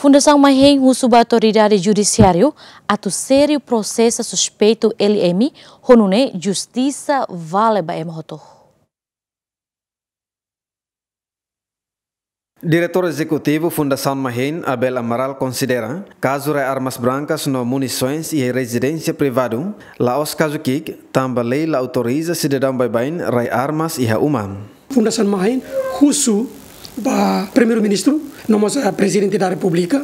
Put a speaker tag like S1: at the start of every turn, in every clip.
S1: Fundação Maheng Rusuba Autoridade Judiciário, ato sério processo suspeito LM, é Honune Justiça Vale Baem Hotor. Diretor Executivo Fundação Mahin, Abel Amaral, considera caso de armas brancas no munições e residência privada, lá os caso que também lei la autoriza cidadão baibain rai armas e a uma.
S2: Fundação Mahin, Husu ba primeiro-ministro, não mas a presidente da república,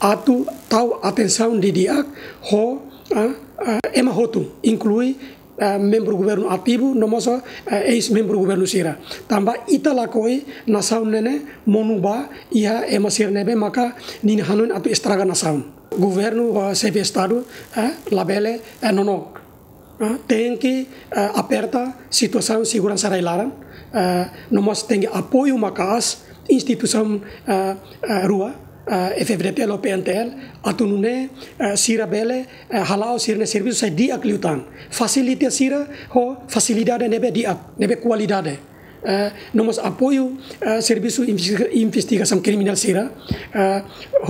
S2: atu tau atenção de diak ho a, ema hotu, inclui Uh, membro governo ativo nomoso uh, ex membro governo sira tamba ita lakoi nasaun nene monuba iha sir nebe maka nin hanun atu estraga nasaun governo uh, sebe estado uh, labele uh, tem que eh, apertar situação de segurança da ilaran, eh, nós tem que apoio uma casa, instituição eh, rua, FFDP lo PNTL atau nune sira bele halau sira ne servisu sai diak liutan fasilitasi sira ho fasilidade nebe diak nebe kualidade uh, nomos apoio uh, serviço investigação criminal sira uh,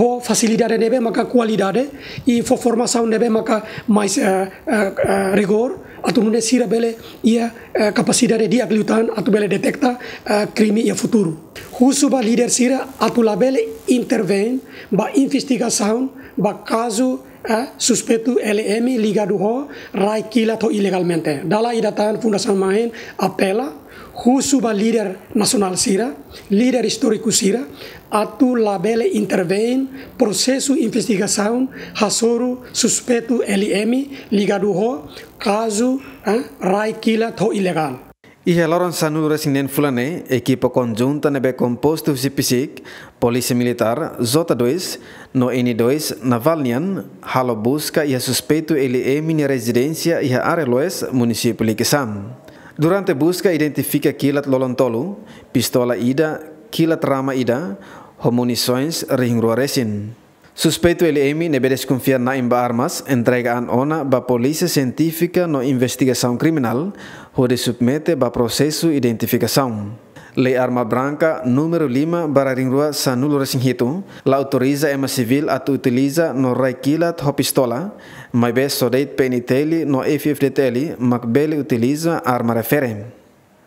S2: ho facilidade nebe maka qualidade e fo formação nebe maka mais uh, uh, uh, rigor atau nune sira bele ia uh, capacidade de aglutan atau bele detecta uh, crime ia futuro husuba líder sira atau labele intervém ba investigação ba caso a uh, suspeito LM ligado ho rai to ilegalmente. Dala idatan fundação main apela Husuba líder nacional Sira, líder histórico Sira, atu labele intervém processo investigação Hasoro suspeito LM ligado ho caso ah, rai kila to ilegal.
S1: E relaram sanu resinen fulane, equipa conjunta nebe composto CPSIC, Polícia Militar, Zota 2, no N2, Navalnian, halo busca e suspeito LM na residência e a área loes, município de Durante busca identifica kilat lolontolu, pistola ida, kilat rama ida, homonisoins resin. Suspeito ele emi nebe desconfiar na imba armas, entrega an ona ba polícia científica no investigação criminal, de submete ba processo identificação lei arma branca numero 5 barra ringrua racing resinghitu la autoriza ema civil atu utiliza no raikila ho pistola mai be sodeit peniteli no FFDTeli macbele utiliza arma refere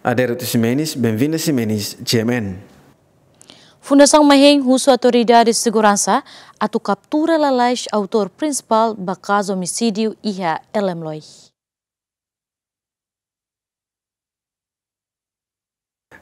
S1: Adero Simenis, Benvinda Simenis, GMN. Fundação Maheng husu autoridade de segurança atu captura lais autor principal bakazo caso Iha Elemloi.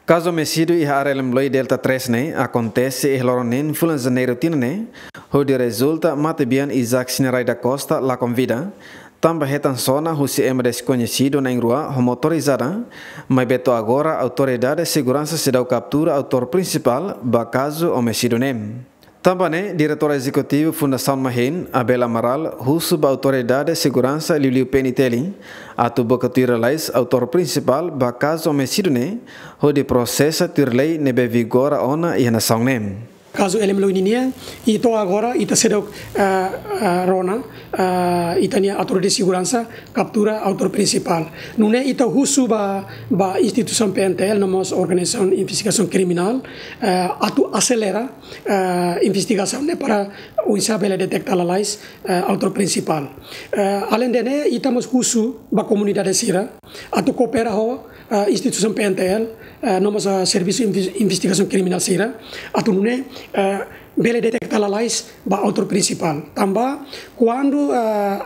S1: Caso homicídio e harelem loi delta 3 ne acontece e loron fulan influenza nerutina ne, ho de resulta mate bian Isaac Sinerai da Costa la convida, tamba retan sona si em desconhecido na rua motorizada, mai beto agora autoridade segurança se dá captura autor principal ba caso homicídio nem. Tambane, diretor executivo Fundação Maheen, Abel Amaral, rusuba autoridade de segurança Liliu Penitelin, atu boca tiralais autor principal ba kaso mesidune, ho di processa tirlei nebe vigora ona iana nação nem.
S2: Caso ele melo ininia, então agora ita sedok uh, uh, rona, uh, ita nia autor de segurança captura autor principal. Não é ita husu ba ba instituição PNTL, nomos organização investigação criminal, uh, atu acelera uh, investigação né para o insabela detectar a lais uh, autor principal. Uh, além de né ita mos husu ba comunidade sira, atu coopera ho uh, instituição PNTL, uh, nós a serviço investigação criminal sira, atu não uh, eh, bele lalais ba autor principal tamba quando uh, eh,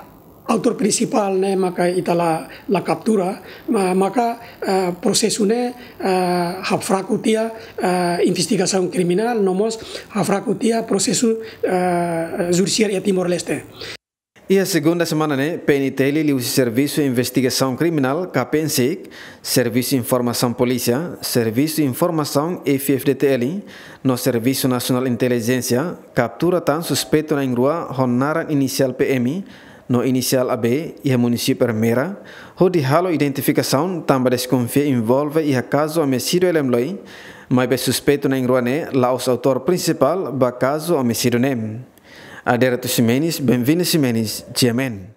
S2: autor principal ne maka itala la captura ma, maka uh, prosesune uh, hafrakutia uh, investigação kriminal, nomos hafrakutia prosesu uh, judiciário Timor Leste
S1: E a segunda semana, né, PNTL e o Serviço de Investigação Criminal, CAPENSIC, Serviço de Informação Polícia, Serviço de Informação FFDTL, no Serviço Nacional de Inteligência, captura suspeitos suspeito na Ingrua, Ronaran Inicial PM, no Inicial AB e a Município Armera, onde halo identificação também desconfia envolve e a caso homicídio elemloi, mas é suspeito na Ingrua, né, lá o autor principal, ba caso homicídio nem. Né. Αντέρα του σημαίνει, μπεμβίνε σημαίνει, τσιεμέν.